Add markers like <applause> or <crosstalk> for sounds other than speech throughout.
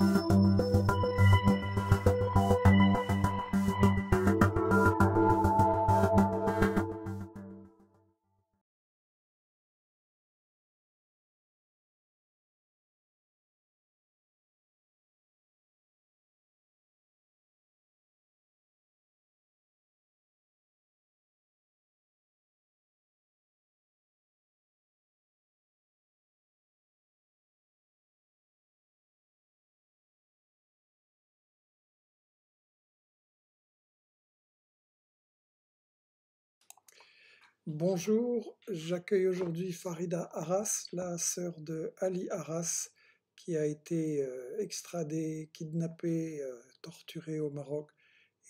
you. Bonjour, j'accueille aujourd'hui Farida Arras, la sœur de Ali Arras, qui a été euh, extradée, kidnappée, euh, torturée au Maroc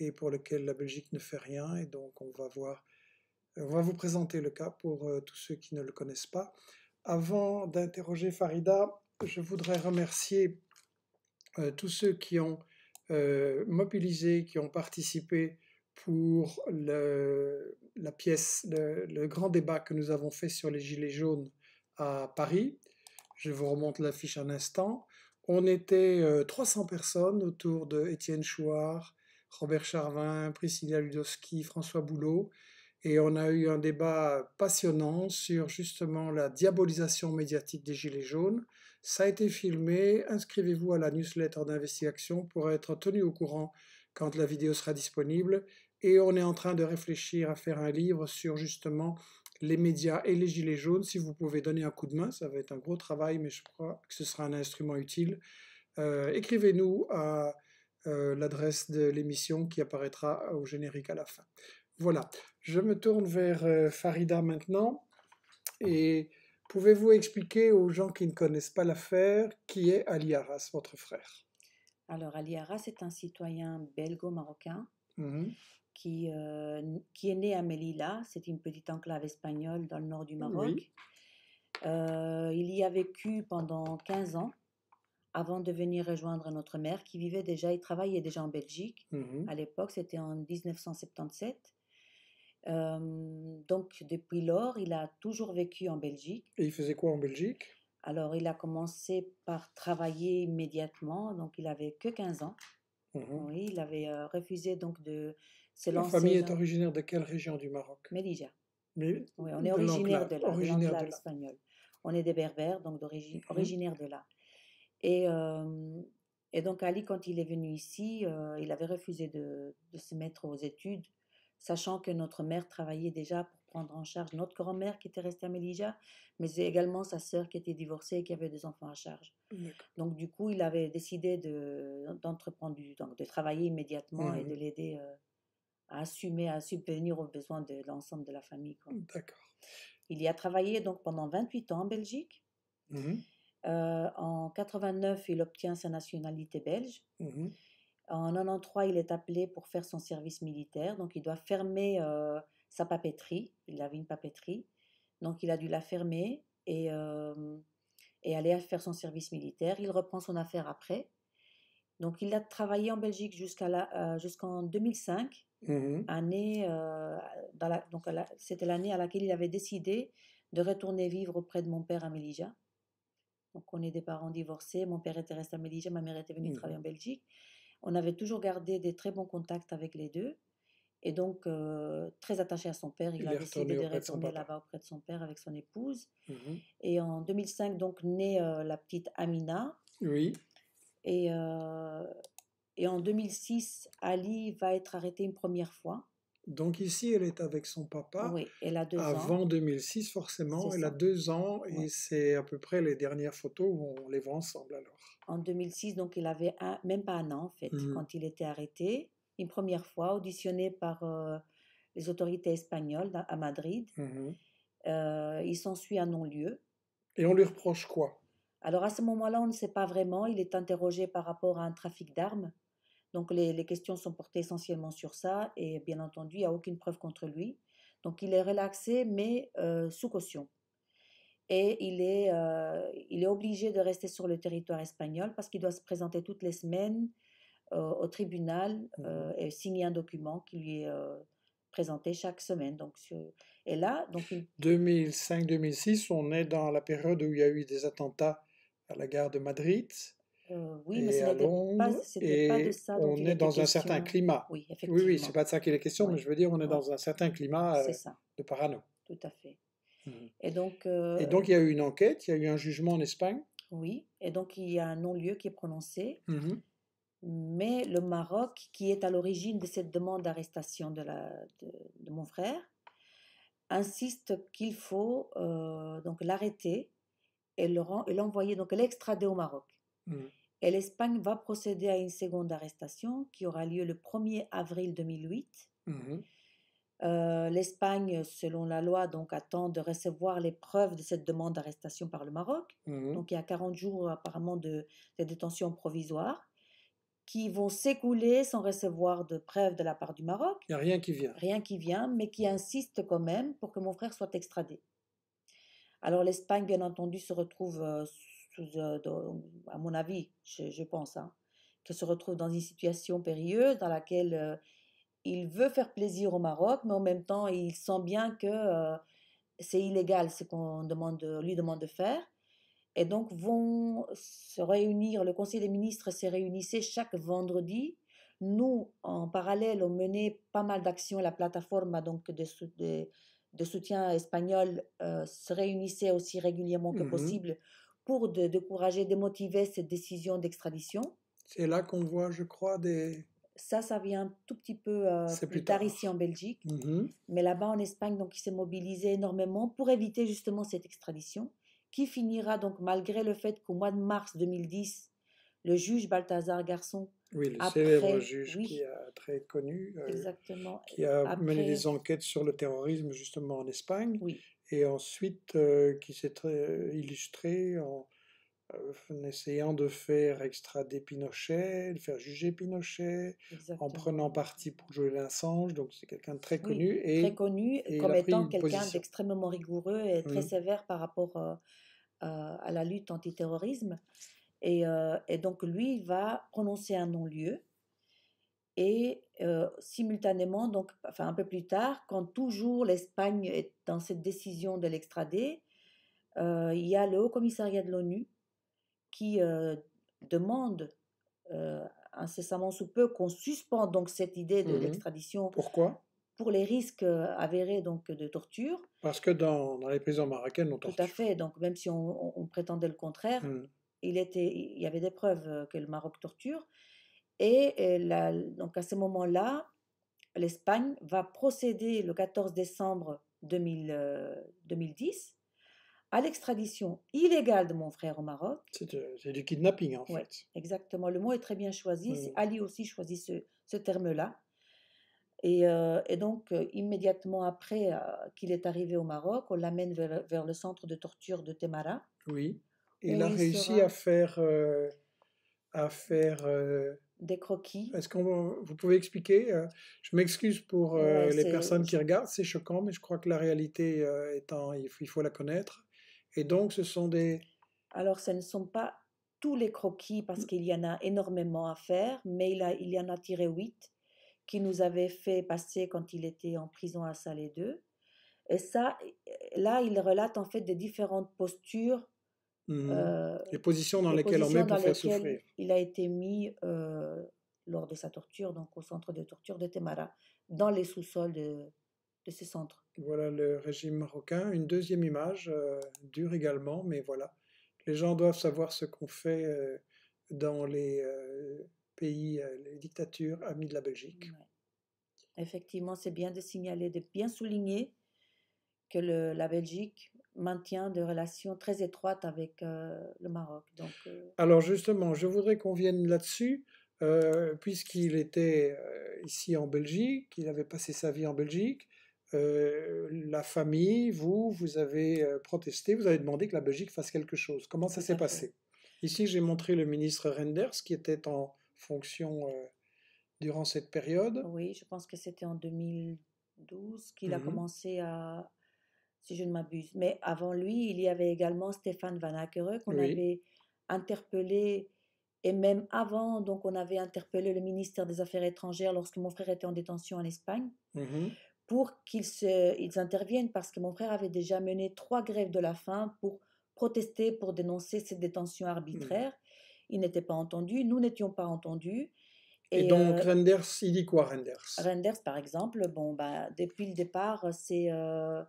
et pour lequel la Belgique ne fait rien. Et donc on va voir, on va vous présenter le cas pour euh, tous ceux qui ne le connaissent pas. Avant d'interroger Farida, je voudrais remercier tous ceux qui ont mobilisé, qui ont participé pour le, la pièce, le, grand débat que nous avons fait sur les Gilets jaunes à Paris. Je vous remonte l'affiche un instant. On était 300 euh, personnes autour de Étienne Chouard, Robert Charvin, Priscilla Ludowski, François Boulot. Et on a eu un débat passionnant sur justement la diabolisation médiatique des Gilets jaunes. Ça a été filmé. Inscrivez-vous à la newsletter d'investigation pour être tenu au courant quand la vidéo sera disponible. Et on est en train de réfléchir à faire un livre sur justement les médias et les gilets jaunes. Si vous pouvez donner un coup de main, ça va être un gros travail, mais je crois que ce sera un instrument utile. Euh, écrivez-nous à euh, l'adresse de l'émission qui apparaîtra au générique à la fin. Voilà, je me tourne vers euh, Farida maintenant. Et pouvez-vous expliquer aux gens qui ne connaissent pas l'affaire qui est Ali Arras, votre frère Alors, Ali Arras est un citoyen belgo-marocain. Mmh qui, euh, qui est né à Melilla, c'est une petite enclave espagnole dans le nord du Maroc. Euh, il y a vécu pendant 15 ans avant de venir rejoindre notre mère qui vivait déjà il travaillait déjà en Belgique. Mmh à l'époque, c'était en 1977. Euh, donc, depuis lors, il a toujours vécu en Belgique. Et il faisait quoi en Belgique Alors, il a commencé par travailler immédiatement, donc il avait que 15 ans. Mhm. Oui, il avait euh, refusé donc de se lancer. La famille est originaire de quelle région du Maroc Melilla. Mais... oui, on est originaire de là, On est des Berbères, donc d'origine mhm. originaire de là. Et, euh, et donc Ali, quand il est venu ici, euh, il avait refusé de, de, se mettre aux études, sachant que notre mère travaillait déjà prendre en charge notre grand-mère qui était restée à Melija, mais également sa sœur qui était divorcée et qui avait des enfants à charge. Donc du coup, il avait décidé d'entreprendre, donc de travailler immédiatement et mmh de l'aider euh, à assumer, à subvenir aux besoins de, l'ensemble de la famille. D'accord. Il y a travaillé donc pendant 28 ans en Belgique. Mmh euh, en 89, il obtient sa nationalité belge. Mmh en 93, il est appelé pour faire son service militaire, donc il doit fermer euh, sa papeterie. Il avait une papeterie. Donc il a dû la fermer et, euh, et aller faire son service militaire. Il reprend son affaire après. Donc il a travaillé en Belgique jusqu'à euh, jusqu'en 2005, mmh année, euh, donc c'était l'année à laquelle il avait décidé de retourner vivre auprès de mon père à Donc on est des parents divorcés, mon père était resté à ma mère était venue mmh. travailler en Belgique. On avait toujours gardé des très bons contacts avec les deux. Et donc, très attaché à son père, il, a décidé de retourner là-bas auprès de son père avec son épouse. Mmh et en 2005, donc, naît la petite Amina. Oui. Et, et en 2006, Ali va être arrêté une première fois. Donc ici, elle est avec son papa. Oui, elle a deux Avant 2006, forcément, elle a deux ans et c'est à peu près les dernières photos où on les voit ensemble alors. En 2006, donc il avait même pas un an en fait, mmh. quand il était arrêté une première fois, auditionné par euh, les autorités espagnoles à Madrid. il mmh Euh, il s'ensuit un non-lieu. Et on lui reproche quoi Alors à ce moment-là, on ne sait pas vraiment. Il est interrogé par rapport à un trafic d'armes. Donc les, questions sont portées essentiellement sur ça. Et bien entendu, il n'y a aucune preuve contre lui. Donc il est relaxé, mais euh, sous caution. Et il est, euh, il est obligé de rester sur le territoire espagnol parce qu'il doit se présenter toutes les semaines au tribunal mmh euh, et signer un document qui lui est euh, présenté chaque semaine. Donc, et là, donc 2005-2006, on est dans la période où il y a eu des attentats à la gare de Madrid. Euh, oui, et mais ce à Londres, pas, de ça on est dans un certain climat. Oui, effectivement. Oui, oui c'est pas de ça qu'il est question, mais je veux dire, on est dans un certain climat de parano. Tout à fait. Mmh et donc, et donc, il y a eu une enquête, il y a eu un jugement en Espagne. Oui, et donc il y a un non-lieu qui est prononcé. Mmh mais le Maroc, qui est à l'origine de cette demande d'arrestation de, mon frère, insiste qu'il faut euh, donc l'arrêter et l'envoyer, donc l'extrader au Maroc. Mmh. Et l'Espagne va procéder à une seconde arrestation qui aura lieu le 1er avril 2008. Mmh. Euh, L'Espagne, selon la loi, donc attend de recevoir les preuves de cette demande d'arrestation par le Maroc. Mmh. Donc il y a 40 jours apparemment de détention provisoire qui vont s'écouler sans recevoir de preuves de la part du Maroc. Il n'y a rien qui vient. Rien qui vient, mais qui insiste quand même pour que mon frère soit extradé. Alors l'Espagne, bien entendu, se retrouve, euh, euh, à mon avis, je, pense, hein, qu'elle se retrouve dans une situation périlleuse dans laquelle euh, il veut faire plaisir au Maroc, mais en même temps, il sent bien que c'est illégal ce qu'on lui demande de faire et donc vont se réunir, le Conseil des ministres se réunissait chaque vendredi. Nous, en parallèle, on menait pas mal d'actions. La plateforme donc de, soutien espagnol euh, se réunissait aussi régulièrement que mmh possible pour décourager, démotiver cette décision d'extradition. C'est là qu'on voit, je crois, des... Ça, ça vient un tout petit peu euh, plus, tard, ici en Belgique. Mmh Mais là-bas en Espagne, donc, ils s'est mobilisé énormément pour éviter justement cette extradition qui finira donc malgré le fait qu'au mois de mars 2010, le juge Balthazar Garçon oui, le célèbre juge qui a très connu, euh, exactement, qui a mené des enquêtes sur le terrorisme justement en Espagne, et ensuite euh, qui s'est euh, illustré en, en, essayant de faire extrader Pinochet, de faire juger Pinochet, en prenant parti pour jouer l'insange, donc c'est quelqu'un de très connu. et, très connu comme étant quelqu'un d'extrêmement rigoureux et très mmh. sévère par rapport euh, à la lutte antiterrorisme. Et, euh, et donc lui va prononcer un non-lieu. Et euh, simultanément, donc, enfin un peu plus tard, quand toujours l'Espagne est dans cette décision de l'extrader, il y a le Haut Commissariat de l'ONU qui demande incessamment sous peu qu'on suspend donc cette idée de mhm. l'extradition. Pourquoi pour les risques avérés donc de torture. Parce que dans, les prisons marocaines, on torture. Tout à fait. Donc même si on, prétendait le contraire, mmh. il, y avait des preuves que le Maroc torture. Et, donc à ce moment-là, l'Espagne va procéder le 14 décembre 2010 à l'extradition illégale de mon frère au Maroc. C'est du kidnapping en fait. Exactement, le mot est très bien choisi. Mmh Ali aussi choisit ce, ce terme-là. Euh, et, donc, euh, immédiatement après euh, qu'il est arrivé au Maroc, on l'amène vers, le centre de torture de Temara. Oui. Il a réussi à faire. à faire des croquis. Est-ce que vous pouvez expliquer Je m'excuse pour les personnes qui regardent, c'est choquant, mais je crois que la réalité étant, il faut, il faut la connaître. Et donc, ce sont des. Alors, ce ne sont pas tous les croquis parce mmh. qu'il y en a énormément à faire, mais il, a, il y en a tiré huit qui nous avait fait passer quand il était en prison à Salé 2. Et ça, là, il relate en fait des différentes postures. Mmh euh, les positions dans lesquelles on met pour faire souffrir. Il a été mis euh, lors de sa torture, donc au centre de torture de Temara, dans les sous-sols de, de ce centre. Voilà le régime marocain. Une deuxième image, euh, dure également, mais voilà. Les gens doivent savoir ce qu'on fait dans les pays, euh, les dictatures amies de la Belgique. Effectivement, c'est bien de signaler, de bien souligner que la Belgique maintient des relations très étroites avec euh, le Maroc. Euh, Alors justement, je voudrais qu'on vienne là-dessus, puisqu'il était ici en Belgique, qu'il avait passé sa vie en Belgique. la famille, vous, vous avez protesté, vous avez demandé que la Belgique fasse quelque chose. Comment ça s'est passé Ici, j'ai montré le ministre Renders qui était en, fonction euh, durant cette période. Oui, je pense que c'était en 2012 qu'il a mmh commencé à, si je ne m'abuse. Mais avant lui, il y avait également Stéphane Van qu'on avait interpellé. Et même avant, donc on avait interpellé le ministère des Affaires étrangères lorsque mon frère était en détention en Espagne mmh pour qu'ils ils interviennent parce que mon frère avait déjà mené trois grèves de la faim pour protester, pour dénoncer cette détention mmh. arbitraire ils n'était pas entendu, nous n'étions pas entendus. Et, donc euh Renders, il dit quoi Renders Renders, par exemple, bon, bah, depuis le départ, c'est euh,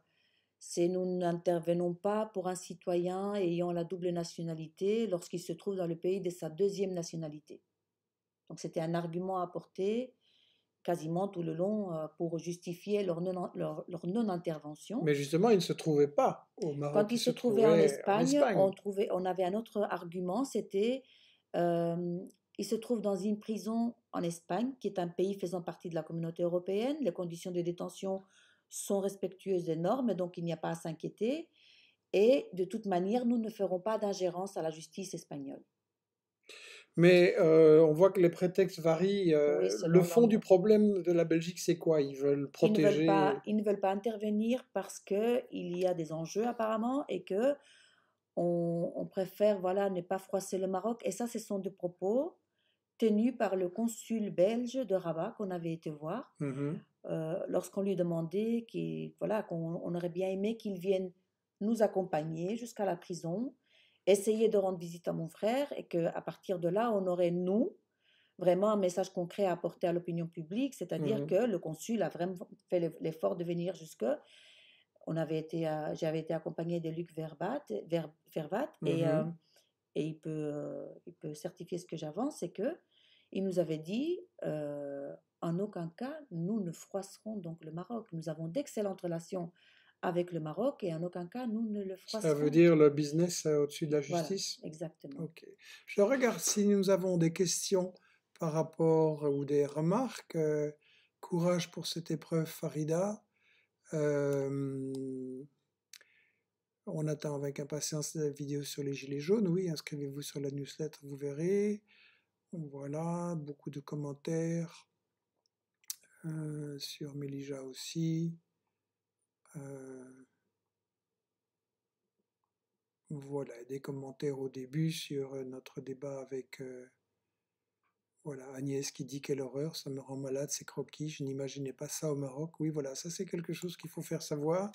nous n'intervenons pas pour un citoyen ayant la double nationalité lorsqu'il se trouve dans le pays de sa deuxième nationalité. Donc c'était un argument apporté quasiment tout le long euh, pour justifier leur, non, leur, leur non intervention Mais justement, ils ne se trouvaient pas au Maroc. Quand ils, se, trouvait trouvaient, en Espagne, en Espagne. On, trouvait, on avait un autre argument, c'était il se trouve dans une prison en Espagne, qui est un pays faisant partie de la communauté européenne. Les conditions de détention sont respectueuses des normes, donc il n'y a pas à s'inquiéter. Et de toute manière, nous ne ferons pas d'ingérence à la justice espagnole. Mais euh, on voit que les prétextes varient. Euh, le fond du problème de la Belgique, c'est quoi Ils veulent protéger. Ils ne veulent, pas, ils ne veulent pas intervenir parce qu'il y a des enjeux apparemment et que on, préfère voilà ne pas froisser le Maroc. Et ça, ce sont des propos tenus par le consul belge de Rabat qu'on avait été voir mmh euh, lorsqu'on lui demandait qu'on voilà, qu'on aurait bien aimé qu'il vienne nous accompagner jusqu'à la prison, essayer de rendre visite à mon frère et qu'à partir de là, on aurait, nous, vraiment un message concret à apporter à l'opinion publique, c'est-à-dire mmh que le consul a vraiment fait l'effort de venir jusque on avait été, j'avais été accompagné de Luc Verbat, mmh et, euh, et il, peut, euh, il peut certifier ce que j'avance, c'est que il nous avait dit euh, en aucun cas nous ne froisserons donc le Maroc. Nous avons d'excellentes relations avec le Maroc et en aucun cas nous ne le froisserons. Ça veut dire le business au-dessus de la justice Exactement. Ok. Je regarde si nous avons des questions par rapport ou des remarques. courage pour cette épreuve, Farida on attend avec impatience la vidéo sur les gilets jaunes. Oui, inscrivez-vous sur la newsletter, vous verrez. Voilà, beaucoup de commentaires euh, sur Melija aussi. Euh, voilà, des commentaires au début sur euh, notre débat avec voilà, Agnès qui dit quelle horreur, ça me rend malade, c'est croquis, je n'imaginais pas ça au Maroc. Oui, voilà, ça c'est quelque chose qu'il faut faire savoir.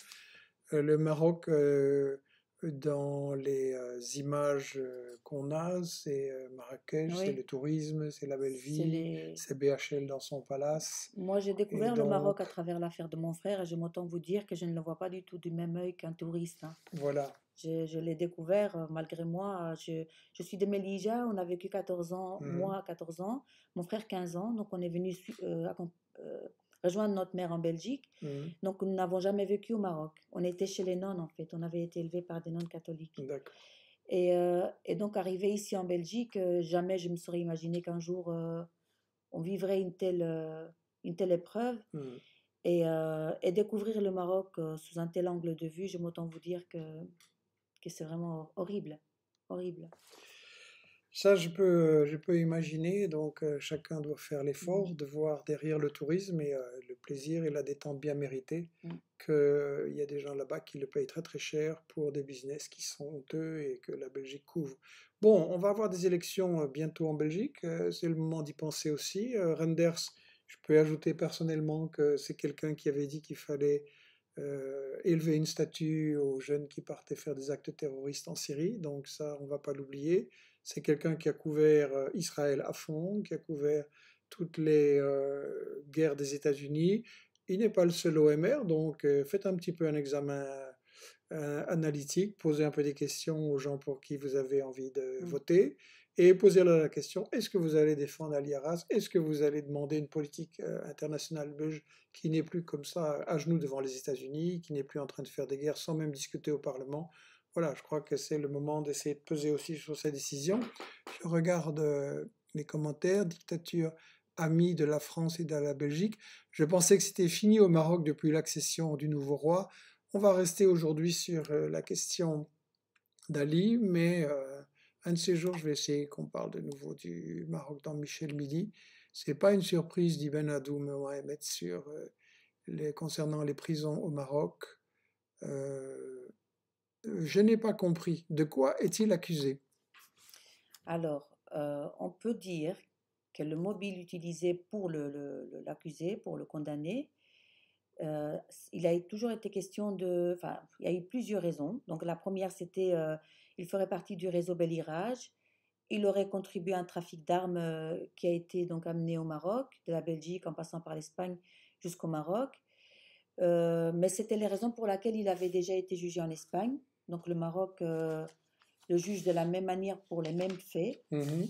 Euh, le Maroc, euh, dans les euh, images euh, qu'on a, c'est euh, Marrakech, c'est le tourisme, c'est la belle ville c'est BHL dans son palace. Moi, j'ai découvert le Maroc à travers l'affaire de mon frère et je m'entends vous dire que je ne le vois pas du tout du même œil qu'un touriste. Hein. Voilà. Je, l'ai découvert malgré moi. Je, je, suis de Melilla, on a vécu 14 ans, mmh. moi 14 ans, mon frère 15 ans, donc on est venu rejoindre notre mère en Belgique. Mmh. Donc, nous n'avons jamais vécu au Maroc. On était chez les nonnes, en fait. On avait été élevés par des nonnes catholiques. Euh, et, donc, arrivé ici en Belgique, euh, jamais je me serais imaginé qu'un jour, euh, on vivrait une telle, une telle épreuve. Mmh. Et, découvrir le Maroc sous un tel angle de vue, je m'entends vous dire que, que c'est vraiment horrible. Horrible. Ça, je peux, je peux imaginer. Donc, euh, chacun doit faire mmh. l'effort de voir derrière le tourisme et euh, le plaisir et la détente bien méritée mmh. qu'il y a des gens là-bas qui le payent très très cher pour des business qui sont honteux et que la Belgique couvre. Bon, on va avoir des élections euh, bientôt en Belgique. C'est le moment d'y penser aussi. Renders, je peux ajouter personnellement que c'est quelqu'un qui avait dit qu'il fallait élever une statue aux jeunes qui partaient faire des actes terroristes en Syrie. Donc ça, on ne va pas l'oublier. C'est quelqu'un qui a couvert euh, Israël à fond, qui a couvert toutes les euh, guerres des États-Unis. Il n'est pas le seul OMR, donc euh, faites un petit peu un examen analytique, posez un peu des questions aux gens pour qui vous avez envie de mmh. voter, et posez-leur la question, est-ce que vous allez défendre Ali Est-ce que vous allez demander une politique internationale belge qui n'est plus comme ça, à genoux devant les États-Unis, qui n'est plus en train de faire des guerres sans même discuter au Parlement voilà, je crois que c'est le moment d'essayer de peser aussi sur ces décision. Je regarde euh, les commentaires, dictature amie de la France et de la Belgique. Je pensais que c'était fini au Maroc depuis l'accession du nouveau roi. On va rester aujourd'hui sur euh, la question d'Ali, mais euh, un de ces jours, je vais essayer qu'on parle de nouveau du Maroc dans Michel Midi. C'est pas une surprise d'Ibn Adoum Mohamed sur les, concernant les prisons au Maroc. Euh, je n'ai pas compris. De quoi est-il accusé Alors, euh, on peut dire que le mobile utilisé pour l'accusé, pour le condamner, euh, il a toujours été question de. Enfin, il y a eu plusieurs raisons. Donc, la première, c'était euh, il ferait partie du réseau Belirage. Il aurait contribué à un trafic d'armes qui a été donc amené au Maroc, de la Belgique en passant par l'Espagne jusqu'au Maroc. mais c'était les raisons pour lesquelles il avait déjà été jugé en Espagne. Donc le Maroc euh, le juge de la même manière pour les mêmes faits. Mhm.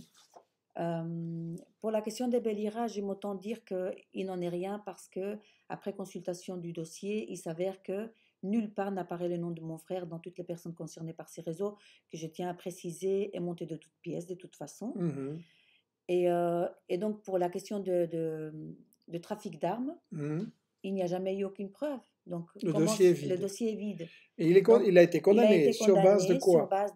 Euh, pour la question des Belira, j'aime autant dire qu'il n'en est rien parce que, après consultation du dossier, il s'avère que nulle part n'apparaît le nom de mon frère dans toutes les personnes concernées par ces réseaux, que je tiens à préciser et monter de toutes pièces de toute façon. Mhm. Euh, et, donc, pour la question de, trafic d'armes, mhm. il n'y a jamais eu aucune preuve. Donc, le, dossier, est vide. Et il, est il a été condamné, sur base de quoi Sur base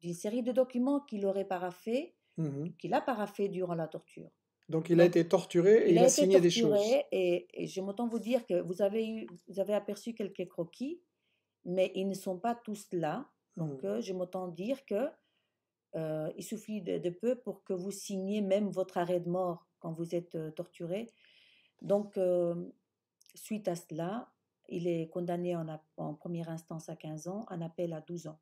d'une série de documents qu'il aurait paraffé, mmh qu'il a paraffé durant la torture. Donc il a été torturé et il a, signé des choses. Et, et je m'entends vous dire que vous avez, vous avez aperçu quelques croquis, mais ils ne sont pas tous là. Donc mmh. euh, je m'entends dire que euh, il suffit de, peu pour que vous signiez même votre arrêt de mort quand vous êtes euh, torturé. Donc Suite à cela, il est condamné en, en, première instance à 15 ans, en appel à 12 ans.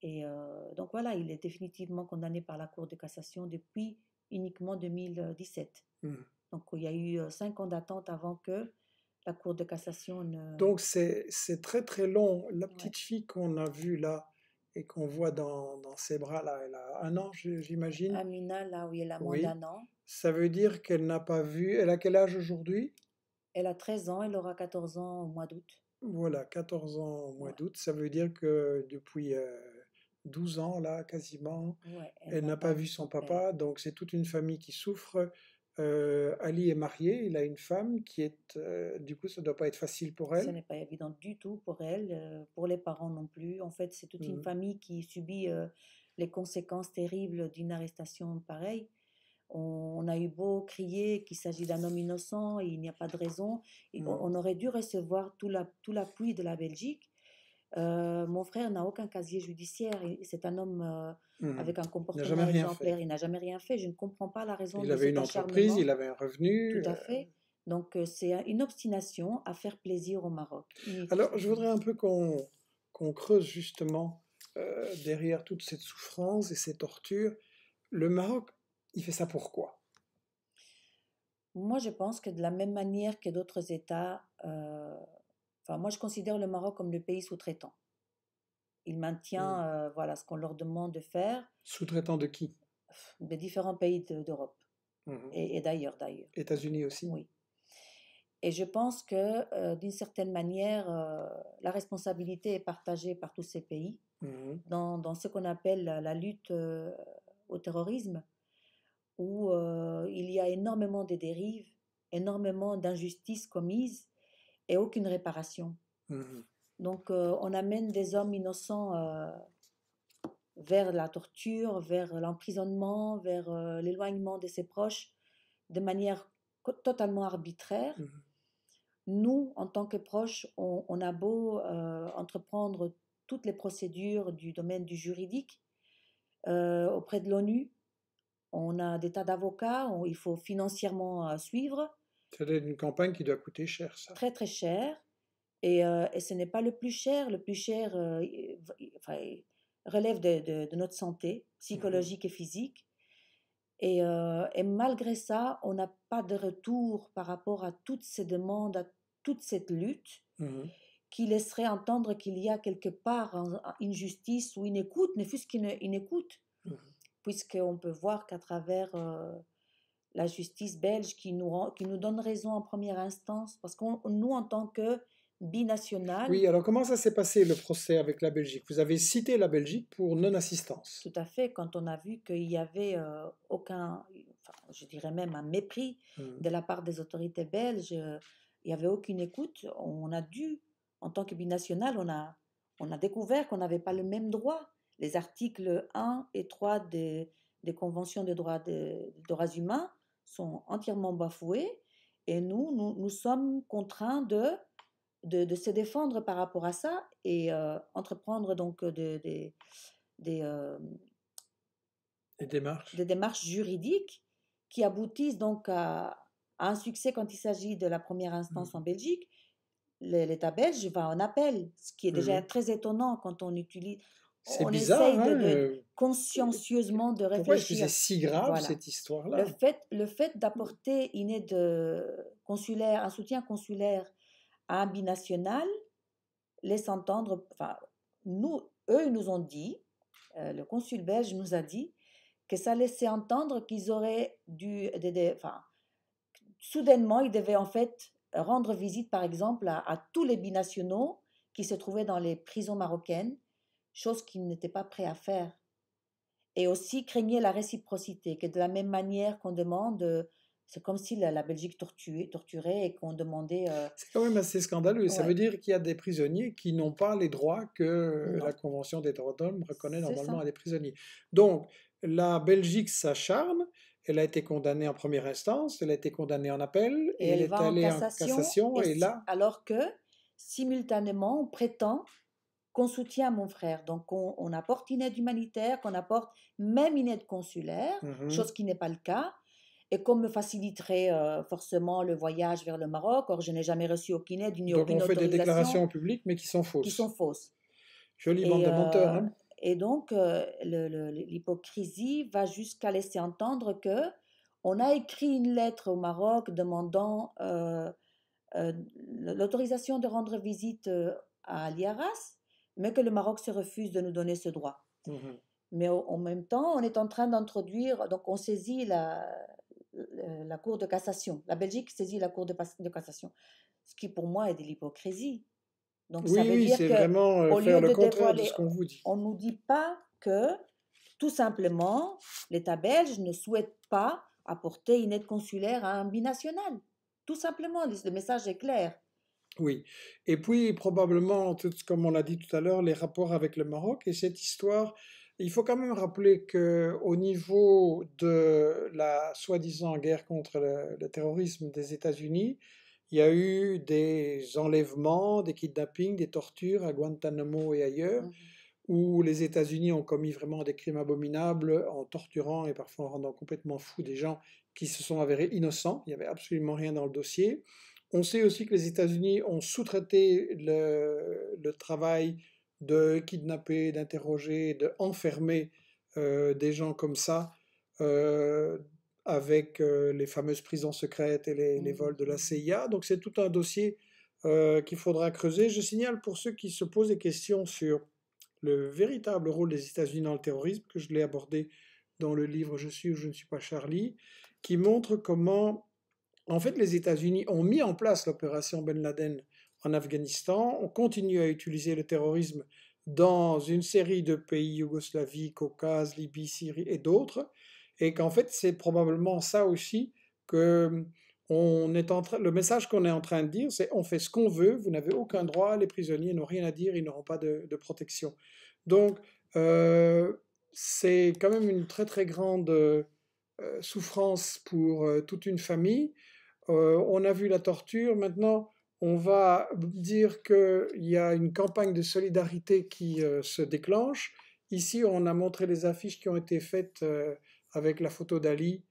Et euh, donc voilà, il est définitivement condamné par la Cour de cassation depuis uniquement 2017. Hmm. Donc il y a eu 5 euh, ans d'attente avant que la Cour de cassation ne... Donc c'est très très long. La petite fille qu'on a vue là et qu'on voit dans, dans, ses bras là, elle a un an j'imagine. Amina, là où elle a moins d'un an. Ça veut dire qu'elle n'a pas vu... Elle a quel âge aujourd'hui elle a 13 ans, elle aura 14 ans au mois d'août. Voilà, 14 ans au mois d'août. Ça veut dire que depuis 12 euh, ans, là, quasiment, elle, n'a pas, vu son papa. Donc, c'est toute une famille qui souffre. Euh, Ali est marié, il a une femme qui est. Euh, du coup, ça ne doit pas être facile pour elle. Ce n'est pas évident du tout pour elle, pour les parents non plus. En fait, c'est toute une mmh. famille qui subit les conséquences terribles d'une arrestation pareille. On a eu beau crier qu'il s'agit d'un homme innocent il n'y a pas de raison. Mmh. on aurait dû recevoir tout l'appui de la Belgique. Euh, mon frère n'a aucun casier judiciaire. C'est un homme euh, mmh. avec un comportement exemplaire. Il n'a jamais rien fait. Je ne comprends pas la raison. Il avait une entreprise, il avait un revenu. Euh, fait. Donc c'est une obstination à faire plaisir au Maroc. Alors je voudrais un peu qu'on creuse justement derrière toute cette souffrance et ces tortures. Le Maroc il fait ça pourquoi Moi, je pense que de la même manière que d'autres États, euh, enfin, moi, je considère le Maroc comme le pays sous-traitant. Il maintient mm. euh, voilà, ce qu'on leur demande de faire. Sous-traitant de qui Des différents pays d'Europe. Mm-hmm. Et, d'ailleurs, d'ailleurs. États-Unis aussi Oui. Et je pense que, euh, d'une certaine manière, la responsabilité est partagée par tous ces pays mm-hmm. dans, ce qu'on appelle la, lutte au terrorisme où il y a énormément de dérives, énormément d'injustices commises et aucune réparation. Mmh Donc on amène des hommes innocents vers la torture, vers l'emprisonnement, vers l'éloignement de ses proches de manière totalement arbitraire. Mmh Nous, en tant que proches, on a beau entreprendre toutes les procédures du domaine du juridique auprès de l'ONU, on a des tas d'avocats, il faut financièrement suivre. C'est une campagne qui doit coûter cher, ça. Très très cher. Et, ce n'est pas le plus cher. Le plus cher relève de, notre santé mmh psychologique et physique. Et, malgré ça, on n'a pas de retour par rapport à toutes ces demandes, à toute cette lutte, mmh qui laisserait entendre qu'il y a quelque part une justice ou une écoute, ne fût-ce qu'une écoute. Mmh puisqu'on peut voir qu'à travers euh, la justice belge qui nous, qui nous donne raison en première instance, parce que nous, en tant que binationale Oui, alors comment ça s'est passé le procès avec la Belgique Vous avez cité la Belgique pour non-assistance. Tout à fait, quand on a vu qu'il n'y avait euh, aucun, je dirais même un mépris mmh. de la part des autorités belges, il n'y avait aucune écoute, on a dû, en tant que binationale on a, on a découvert qu'on n'avait pas le même droit les articles 1 et 3 des, des conventions des droits, de, droits humains sont entièrement bafoués et nous, nous, nous sommes contraints de, de, se défendre par rapport à ça et euh, entreprendre donc euh, des, des, euh, démarches. des démarches juridiques qui aboutissent donc à, un succès quand il s'agit de la première instance mmh. en Belgique. L'État belge va en appel, ce qui est déjà très étonnant quand on utilise, c'est bizarre. Hein, euh, consciencieusement de réfléchir. Pourquoi est-ce que c'est si grave cette histoire-là Le fait, le fait d'apporter une aide euh, consulaire, un soutien consulaire à un binational laisse entendre. Enfin, nous, eux, nous ont dit, euh, le consul belge nous a dit que ça laissait entendre qu'ils auraient dû, enfin, soudainement, ils devaient en fait rendre visite, par exemple, à tous les binationaux qui se trouvaient dans les prisons marocaines chose qu'ils n'étaient pas prêt à faire. Et aussi craignait la réciprocité, que de la même manière qu'on demande euh, c'est comme si la, Belgique torturait et qu'on demandait. Euh, c'est quand même assez scandaleux. Ça veut dire qu'il y a des prisonniers qui n'ont pas les droits que la Convention des droits de l'homme reconnaît normalement à des prisonniers. Donc, la Belgique s'acharne. Elle a été condamnée en première instance, elle a été condamnée en appel, et, elle, est allée en cassation. et, là... Alors que, simultanément, on prétend qu'on soutient mon frère. Donc on, apporte une aide humanitaire, qu'on apporte même une aide consulaire, mhm. chose qui n'est pas le cas. Et qu'on me faciliterait euh, forcément le voyage vers le Maroc, or je n'ai jamais reçu aucune aide, ni Donc on fait des déclarations en public, mais qui sont fausses. Qui sont fausses. Jolie bande de euh, menteurs. Hein. Et donc euh, l'hypocrisie va jusqu'à laisser entendre que on a écrit une lettre au Maroc demandant l'autorisation de rendre visite à Aliaras, mais que le Maroc se refuse de nous donner ce droit. Mhm. Mais en même temps, on est en train d'introduire, donc on saisit la, la, Cour de cassation. La Belgique saisit la Cour de, cassation, ce qui pour moi est de l'hypocrisie. Donc oui, ça veut dire vraiment euh, faire le contraire de ce qu'on vous dit. On ne nous dit pas que tout simplement, l'État belge ne souhaite pas apporter une aide consulaire à un binational. Tout simplement, le message est clair. Oui. Et puis, probablement, comme on l'a dit tout à l'heure, les rapports avec le Maroc et cette histoire. Il faut quand même rappeler qu'au niveau de la soi-disant guerre contre le, terrorisme des États-Unis, il y a eu des enlèvements, des kidnappings, des tortures à Guantanamo et ailleurs, mmh où les États-Unis ont commis vraiment des crimes abominables en torturant et parfois en rendant complètement fous des gens qui se sont avérés innocents. Il n'y avait absolument rien dans le dossier. On sait aussi que les États-Unis ont sous-traité le, travail de kidnapper, d'interroger, d'enfermer euh, des gens comme ça euh, avec euh, les fameuses prisons secrètes et les, les mmh. vols de la CIA. Donc c'est tout un dossier qu'il faudra creuser. Je signale pour ceux qui se posent des questions sur le véritable rôle des États-Unis dans le terrorisme, que je l'ai abordé dans le livre Je suis ou je ne suis pas Charlie, qui montre comment en fait, les États-Unis ont mis en place l'opération Ben Laden en Afghanistan, ont continué à utiliser le terrorisme dans une série de pays, Yougoslavie, Caucase, Libye, Syrie et d'autres, et qu'en fait c'est probablement ça aussi que on est en le message qu'on est en train de dire, c'est on fait ce qu'on veut, vous n'avez aucun droit, les prisonniers n'ont rien à dire, ils n'auront pas de, protection. Donc euh, c'est quand même une très très grande euh, souffrance pour euh, toute une famille. Euh, on a vu la torture, maintenant on va dire qu'il y a une campagne de solidarité qui euh, se déclenche. Ici, on a montré les affiches qui ont été faites euh, avec la photo d'Ali.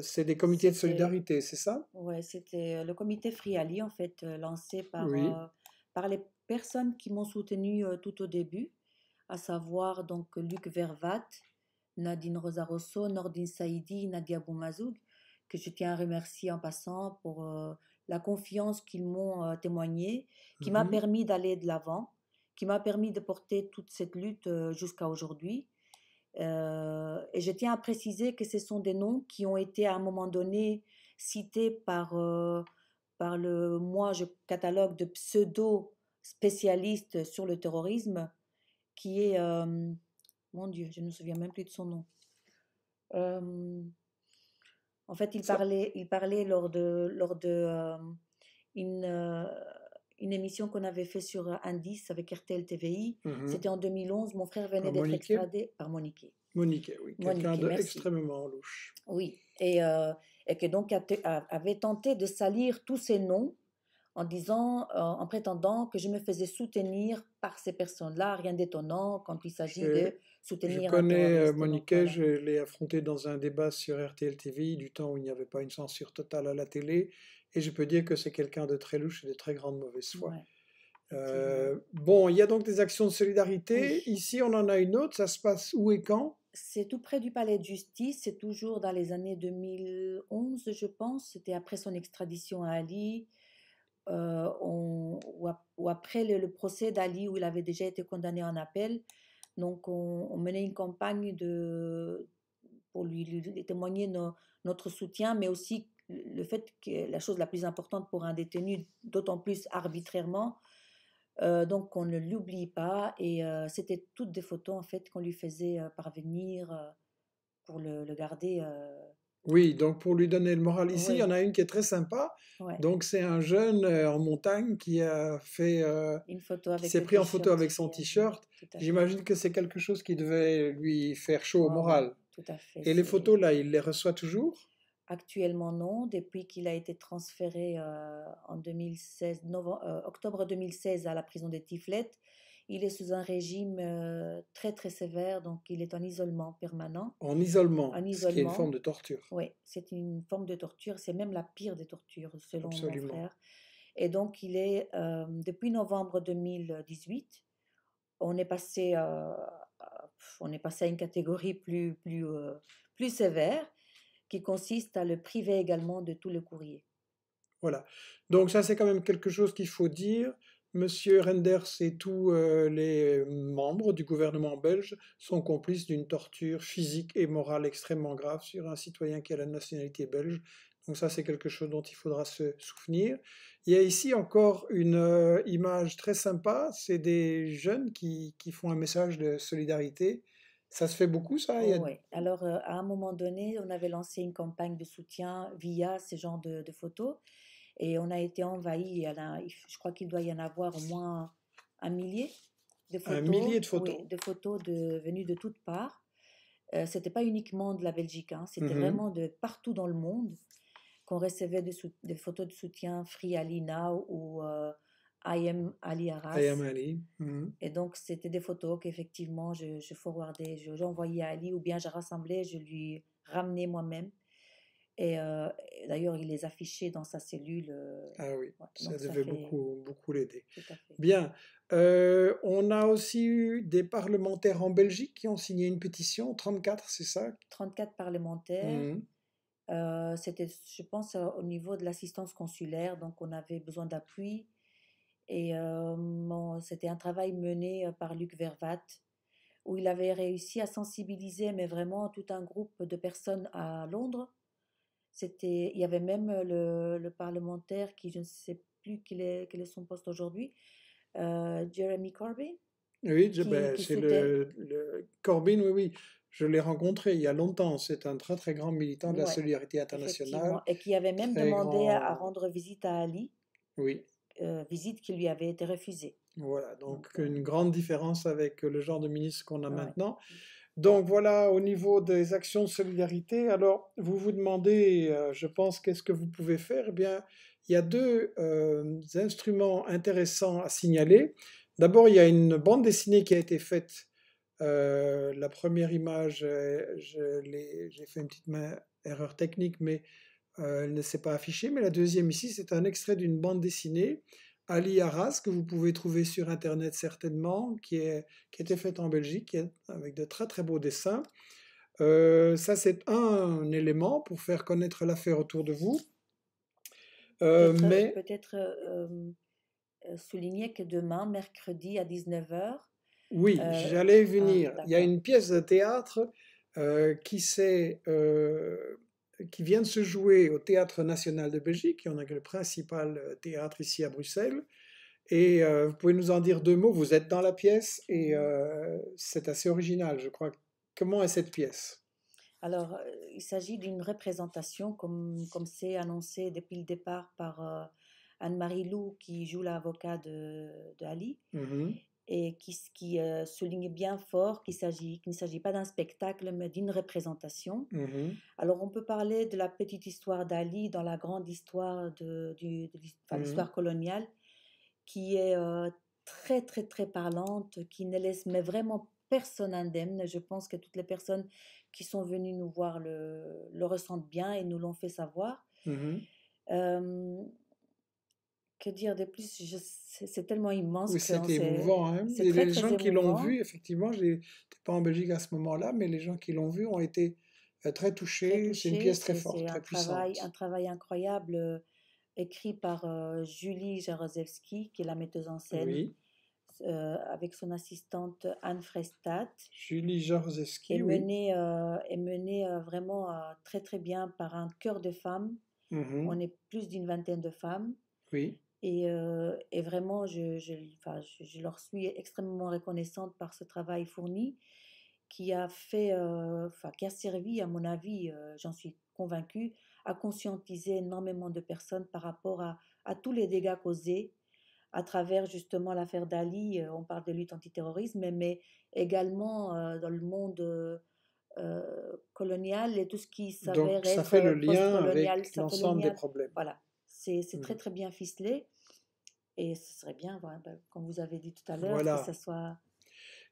c'est des comités de solidarité, c'est ça Oui, c'était le comité Free Ali, en fait, lancé par, par les personnes qui m'ont soutenu tout au début, à savoir donc Luc Vervat, Nadine Rosaroso, Nordine Saidi, Nadia Boumazoug que je tiens à remercier en passant pour euh, la confiance qu'ils m'ont euh, témoignée, qui m'a mmh permis d'aller de l'avant, qui m'a permis de porter toute cette lutte euh, jusqu'à aujourd'hui. et je tiens à préciser que ce sont des noms qui ont été à un moment donné cités par, par le, moi je catalogue de pseudo spécialistes sur le terrorisme, qui est, mon Dieu, je ne me souviens même plus de son nom. En fait, il parlait, il parlait lors de, lors de euh, une, euh, une émission qu'on avait fait sur euh, Indice avec RTL TVI. Mmh C'était en 2011. Mon frère venait d'être extradé par Monique. Monique, oui. Quelqu'un d'extrêmement extrêmement louche. Oui. Et, et qui donc avait tenté de salir tous ses noms en disant, euh, en prétendant que je me faisais soutenir par ces personnes-là, rien d'étonnant quand il s'agit de soutenir. Je connais euh, monique, je l'ai affronté dans un débat sur RTL TV du temps où il n'y avait pas une censure totale à la télé, et je peux dire que c'est quelqu'un de très louche et de très grande mauvaise foi. Euh, bon, il y a donc des actions de solidarité. Ici, on en a une autre. Ça se passe où et quand C'est tout près du palais de justice. C'est toujours dans les années 2011, je pense. C'était après son extradition à Ali. Euh, on, ou, après le, procès d'Ali où il avait déjà été condamné en appel. Donc on, menait une campagne de, pour lui, témoigner notre soutien, mais aussi le fait que la chose la plus importante pour un détenu, d'autant plus arbitrairement, euh, donc on ne l'oublie pas et euh, c'était toutes des photos en fait qu'on lui faisait parvenir pour le, le garder oui, donc pour lui donner le moral. Ici, il y en a une qui est très sympa. Donc c'est un jeune euh, en montagne qui a fait, euh, s'est pris en photo avec son t-shirt. J'imagine que c'est quelque chose qui devait lui faire chaud au oh, moral. Tout à fait. Et les photos là, il les reçoit toujours Actuellement non, depuis qu'il a été transféré euh, en 2016, octobre 2016 à la prison des Tiflettes. Il est sous un régime très très sévère, donc il est en isolement permanent. En isolement, en ce une forme de torture. Oui, c'est une forme de torture, c'est même la pire des tortures selon mon frère. Et donc il est, depuis novembre 2018, on est passé, on est passé à une catégorie plus, plus, plus sévère qui consiste à le priver également de tous le courrier. Voilà. Donc ça, c'est quand même quelque chose qu'il faut dire. Monsieur Renders et tous euh, les membres du gouvernement belge sont complices d'une torture physique et morale extrêmement grave sur un citoyen qui a la nationalité belge. Donc ça, c'est quelque chose dont il faudra se souvenir. Il y a ici encore une euh, image très sympa, c'est des jeunes qui, font un message de solidarité. Ça se fait beaucoup, ça oh, Oui. Alors, euh, à un moment donné, on avait lancé une campagne de soutien via ce genre de photos. Et on a été envahi. je crois qu'il doit y en avoir au moins un millier de photos. Un millier de photos. de photos venues de toutes parts. Euh, c'était pas uniquement de la Belgique, hein, c'était mmh vraiment de partout dans le monde qu'on recevait des, photos de soutien Free Now ou euh, I am Ali Arras. I am Ali. Mmh. Et donc, c'était des photos qu'effectivement, je, je forwardais, j'envoyais à Ali ou bien je rassemblais, je lui ramenais moi-même. Et, d'ailleurs, il les affichait dans sa cellule. ah oui, ça devait beaucoup, beaucoup l'aider. Bien. on a aussi eu des parlementaires en Belgique qui ont signé une pétition, 34, c'est ça 34 parlementaires. Mmh c'était, je pense, au niveau de l'assistance consulaire, donc on avait besoin d'appui. Et c'était un travail mené par Luc Vervat, où il avait réussi à sensibiliser, mais vraiment tout un groupe de personnes à Londres, c'était, il y avait même le, parlementaire qui, je ne sais plus quel est, son poste aujourd'hui, Jeremy Corbyn. Oui, ben, c'est le, Corbyn, oui, oui. Je l'ai rencontré il y a longtemps. C'est un très, très grand militant de la solidarité internationale. Et qui avait même demandé à rendre visite à Ali. Oui. visite qui lui avait été refusée. Voilà, donc une grande différence avec le genre de ministre qu'on a maintenant. Donc voilà, au niveau des actions de solidarité, alors vous vous demandez, euh, je pense, qu'est-ce que vous pouvez faire Eh bien, il y a deux euh, instruments intéressants à signaler. D'abord, il y a une bande dessinée qui a été faite. Euh, la première image, j'ai fait une petite erreur technique, mais elle ne s'est pas affichée. Mais la deuxième ici, c'est un extrait d'une bande dessinée Ali Arras, que vous pouvez trouver sur Internet certainement, qui, est, qui a été faite en Belgique, avec de très très beaux dessins. Euh, ça, c'est un, élément pour faire connaître l'affaire autour de vous. Euh, euh, mais peut-être souligner que demain, mercredi à 19h. Oui, j'allais ah, venir. Il y a une pièce de théâtre qui s'est qui vient de se jouer au Théâtre national de Belgique, qui en est le principal euh, théâtre ici à Bruxelles. Et euh, vous pouvez nous en dire deux mots. Vous êtes dans la pièce et euh, c'est assez original, je crois. Comment est cette pièce Alors, il s'agit d'une représentation, comme, comme c'est annoncé depuis le départ par Anne-Marie Lou, qui joue l'avocat de, de, Ali. Mhm et qui, qui euh, souligne bien fort qu'il s'agit qu'il ne s'agit pas d'un spectacle mais d'une représentation. Mmh Alors on peut parler de la petite histoire d'Ali dans la grande histoire de, mmh l'histoire coloniale qui est euh, très très très parlante, qui ne laisse mais vraiment personne indemne. Je pense que toutes les personnes qui sont venues nous voir le, le ressentent bien et nous l'ont fait savoir. Mmh que dire de plus C'est tellement immense. Oui, hein. c'est émouvant. très, les gens qui l'ont vu, effectivement, je n'étais pas en Belgique à ce moment-là, mais les gens qui l'ont vu ont été euh, très touchés. C'est une pièce très forte, très un puissante. Travail, un travail incroyable euh, écrit par euh, Julie Jaroszewski, qui est la metteuse en scène. avec son assistante Anne Frestat. Julie Jaroszewski, Est menée, est menée vraiment très très bien par un cœur de femmes. Mmh On est plus d'une vingtaine de femmes. Oui. Et, vraiment, je, je, leur suis extrêmement reconnaissante par ce travail fourni qui a fait, enfin, qui a servi, à mon avis, j'en suis convaincue, à conscientiser énormément de personnes par rapport à, tous les dégâts causés à travers justement l'affaire d'Ali, on parle de lutte antiterrorisme, mais également dans le monde colonial et tout ce qui s'avère être. Ça fait le lien avec l'ensemble des problèmes. Voilà. C'est mmh. très très bien ficelé. Et ce serait bien, bah, comme vous avez dit tout à l'heure, que ça soit.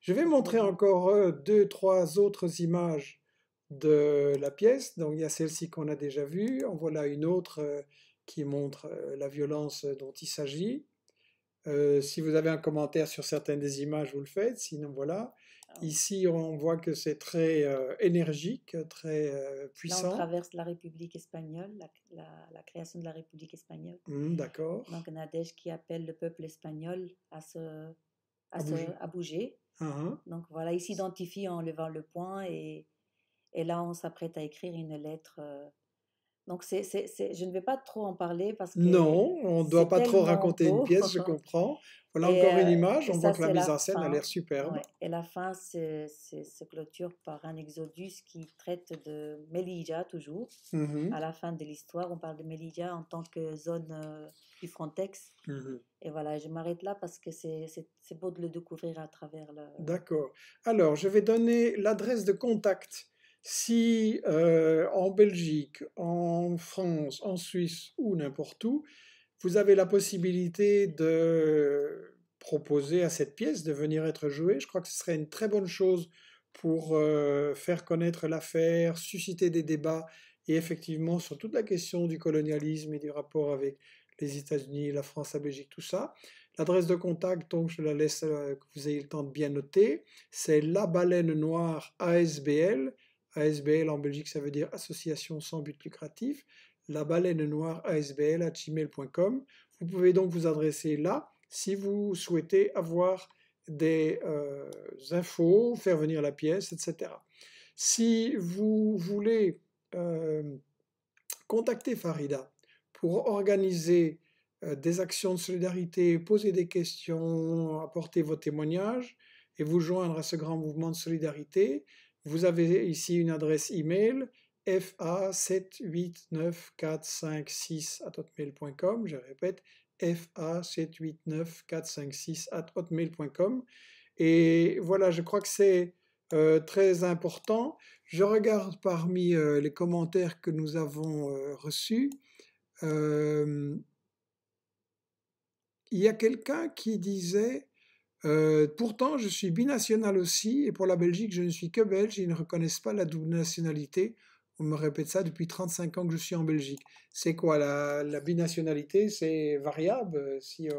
Je vais montrer encore euh, deux, trois autres images de la pièce. Donc il y a celle-ci qu'on a déjà vue. En voilà une autre euh, qui montre euh, la violence dont il s'agit. si vous avez un commentaire sur certaines des images, vous le faites. Sinon, voilà. Ici, on voit que c'est très euh, énergique, très puissant. Euh, là, on traverse la République espagnole, la, création de la République espagnole. Hum, d'accord. Donc, Nadège qui appelle le peuple espagnol à se, à, bouger. bouger. Uh-huh. Donc, voilà, il s'identifie en levant le poing et, et là, on s'apprête à écrire une lettre. Euh, donc, je ne vais pas trop en parler parce que. Non, on ne doit pas trop raconter une pièce, je <laughs> comprends. Voilà encore une euh, image, on voit que la mise en scène a l'air superbe. Et la fin c'est se, clôture par un exodus qui traite de Melilla, toujours. Mmh à la fin de l'histoire, on parle de Melilla en tant que zone euh, du Frontex. Mmh et voilà, je m'arrête là parce que c'est, c'est beau de le découvrir à travers le. D'accord. Alors, je vais donner l'adresse de contact si euh, en Belgique, en France, en Suisse ou n'importe où, vous avez la possibilité de proposer à cette pièce de venir être jouée, je crois que ce serait une très bonne chose pour euh, faire connaître l'affaire, susciter des débats et effectivement sur toute la question du colonialisme et du rapport avec les États-Unis, la France, la Belgique, tout ça. L'adresse de contact, donc je la laisse euh, que vous ayez le temps de bien noter, c'est la baleine noire ASBL ASBL en Belgique, ça veut dire Association sans but lucratif. La baleine noire ASBL à gmail.com. Vous pouvez donc vous adresser là si vous souhaitez avoir des euh, infos, faire venir la pièce, etc. Si vous voulez euh, contacter Farida pour organiser euh, des actions de solidarité, poser des questions, apporter vos témoignages et vous joindre à ce grand mouvement de solidarité, vous avez ici une adresse email fa789456 at hotmail.com, je répète, fa789456 at hotmail.com. Et voilà, je crois que c'est euh, très important. Je regarde parmi euh, les commentaires que nous avons euh, reçus. il y a quelqu'un qui disait euh, pourtant, je suis binational aussi, et pour la Belgique, je ne suis que belge, ils ne reconnaissent pas la double nationalité. On me répète ça depuis 35 ans que je suis en Belgique. C'est quoi la, la binationalité C'est variable euh, si, euh,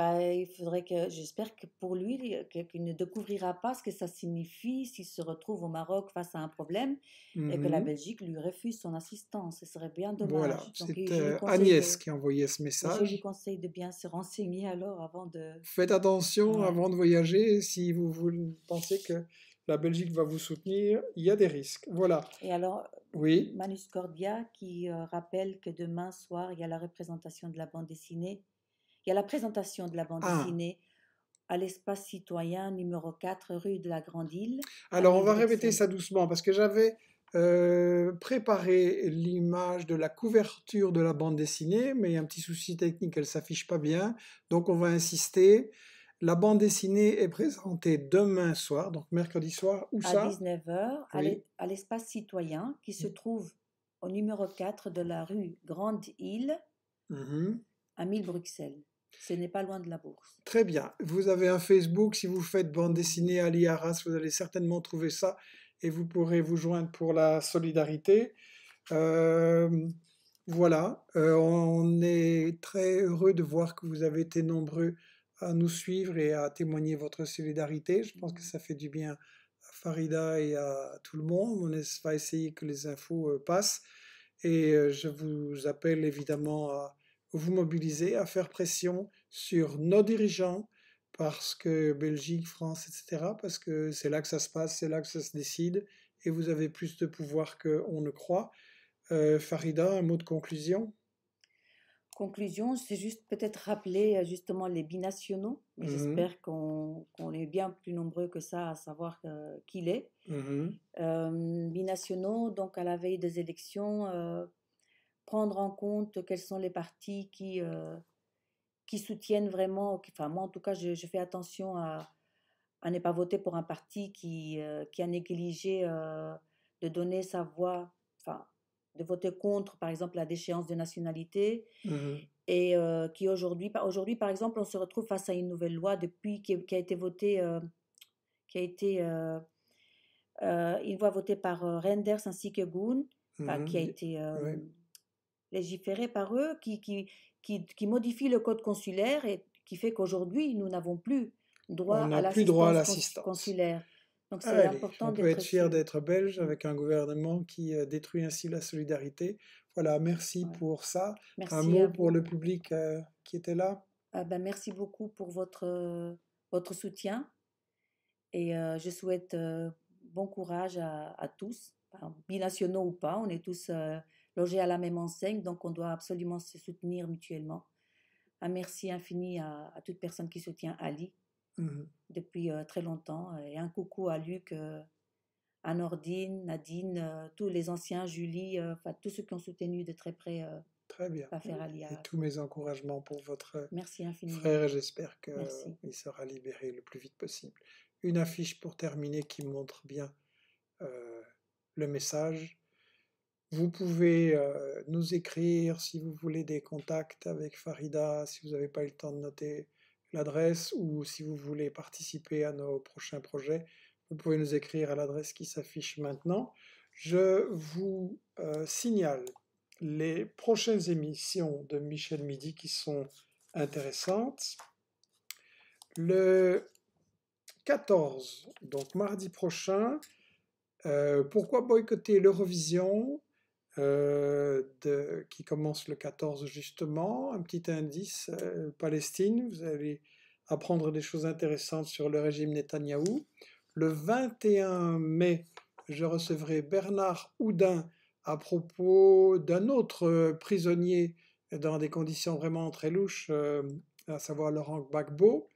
ben, il faudrait que, j'espère que pour lui, qu'il ne découvrira pas ce que ça signifie s'il se retrouve au Maroc face à un problème et que la mmh Belgique lui refuse son assistance. Ce serait bien dommage. Voilà, c'est euh, Agnès qui a envoyé ce message. Je lui conseille de bien se renseigner alors avant de... Faites attention avant de voyager si vous, pensez que la Belgique va vous soutenir, il y a des risques. Voilà. Et alors, oui. Manus Cordia qui euh, rappelle que demain soir, il y a la représentation de la bande dessinée il y a la présentation de la bande ah. dessinée à l'espace citoyen numéro 4 rue de la Grande Île. Alors on va répéter ça doucement parce que j'avais euh, préparé l'image de la couverture de la bande dessinée, mais il y a un petit souci technique, elle ne s'affiche pas bien, donc on va insister. La bande dessinée est présentée demain soir, donc mercredi soir, où à ça À 19h, à l'espace citoyen qui se mmh. trouve au numéro 4 de la rue Grande Île, mmh à 1000 Bruxelles. Ce n'est pas loin de la bourse. Très bien. Vous avez un Facebook. Si vous faites bande dessinée Ali Arras, vous allez certainement trouver ça et vous pourrez vous joindre pour la solidarité. Euh, voilà. Euh, on est très heureux de voir que vous avez été nombreux à nous suivre et à témoigner votre solidarité. Je pense que ça fait du bien à Farida et à tout le monde. On va essayer que les infos euh, passent. Et je vous appelle évidemment à vous mobiliser, à faire pression sur nos dirigeants, parce que Belgique, France, etc., parce que c'est là que ça se passe, c'est là que ça se décide, et vous avez plus de pouvoir qu'on ne croit. Euh, Farida, un mot de conclusion Conclusion, c'est juste peut-être rappeler euh, justement les binationaux. mais mmh J'espère qu'on est bien plus nombreux que ça à savoir euh, qui il est. Mmh binationaux, donc à la veille des élections, prendre en compte quels sont les partis qui, euh, qui soutiennent vraiment, enfin moi en tout cas je, fais attention à, à ne pas voter pour un parti qui, euh, qui a négligé euh, de donner sa voix, enfin de voter contre par exemple la déchéance de nationalité mmh et qui aujourd'hui, aujourd'hui par exemple on se retrouve face à une nouvelle loi depuis qui, a été votée, qui a été une loi votée par Renders ainsi que Goon, mmh qui a été légiféré par eux qui, qui, qui, qui modifie le code consulaire et qui fait qu'aujourd'hui, nous n'avons plus droit à l'assistance consulaire. Donc c'est important On peut être fier d'être belge mmh. avec un gouvernement qui euh, détruit ainsi la solidarité. Voilà, merci pour ça. un mot pour le public euh, qui était là. Ah ben, merci beaucoup pour votre, euh, votre soutien et je souhaite bon courage à, à tous, binationaux ou pas. On est tous logés à la même enseigne, donc on doit absolument se soutenir mutuellement. Un merci infini à, toute personne qui soutient Ali mmh. depuis euh, très longtemps. Euh, et un coucou à Luc, euh, à Nordine, Nadine, tous les anciens, Julie, enfin tous ceux qui ont soutenu de très près. Très bien. Et tous mes encouragements pour votre merci frère. J'espère qu'il sera libéré le plus vite possible. Une affiche pour terminer qui montre bien le message vous pouvez euh, nous écrire si vous voulez des contacts avec Farida, si vous n'avez pas eu le temps de noter l'adresse ou si vous voulez participer à nos prochains projets, vous pouvez nous écrire à l'adresse qui s'affiche maintenant. Je vous euh, signale les prochaines émissions de Michel Midi qui sont intéressantes. Le 14, donc mardi prochain, euh, pourquoi boycotter l'Eurovision euh, qui commence le 14 justement, un petit indice, euh, Palestine, vous allez apprendre des choses intéressantes sur le régime Netanyahou. Le 21 mai, je recevrai Bernard Houdin à propos d'un autre prisonnier dans des conditions vraiment très louches, euh, à savoir Laurent Gbagbo,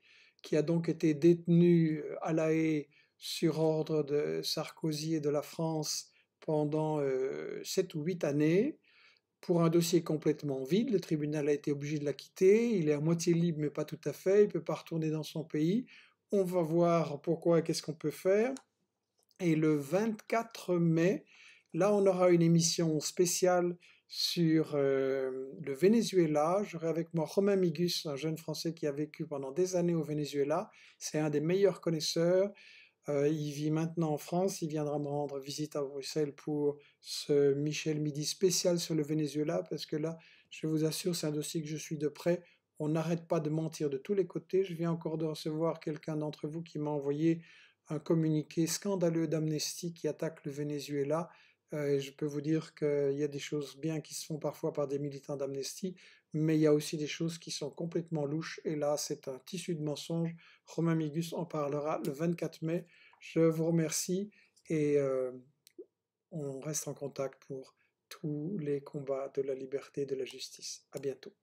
qui a donc été détenu à l'AE sur ordre de Sarkozy et de la France pendant 7 ou 8 années pour un dossier complètement vide. Le tribunal a été obligé de la quitter. Il est à moitié libre, mais pas tout à fait. Il ne peut pas retourner dans son pays. On va voir pourquoi et qu'est-ce qu'on peut faire. Et le 24 mai, là, on aura une émission spéciale sur le Venezuela. J'aurai avec moi Romain Migus, un jeune Français qui a vécu pendant des années au Venezuela. C'est un des meilleurs connaisseurs euh, il vit maintenant en France, il viendra me rendre visite à Bruxelles pour ce Michel Midi spécial sur le Venezuela, parce que là, je vous assure, c'est un dossier que je suis de près. On n'arrête pas de mentir de tous les côtés. Je viens encore de recevoir quelqu'un d'entre vous qui m'a envoyé un communiqué scandaleux d'Amnesty qui attaque le Venezuela. et euh, je peux vous dire qu'il y a des choses bien qui se font parfois par des militants d'Amnesty, mais il y a aussi des choses qui sont complètement louches, et là c'est un tissu de mensonges. Romain Migus en parlera le 24 mai. Je vous remercie et euh, on reste en contact pour tous les combats de la liberté et de la justice. À bientôt.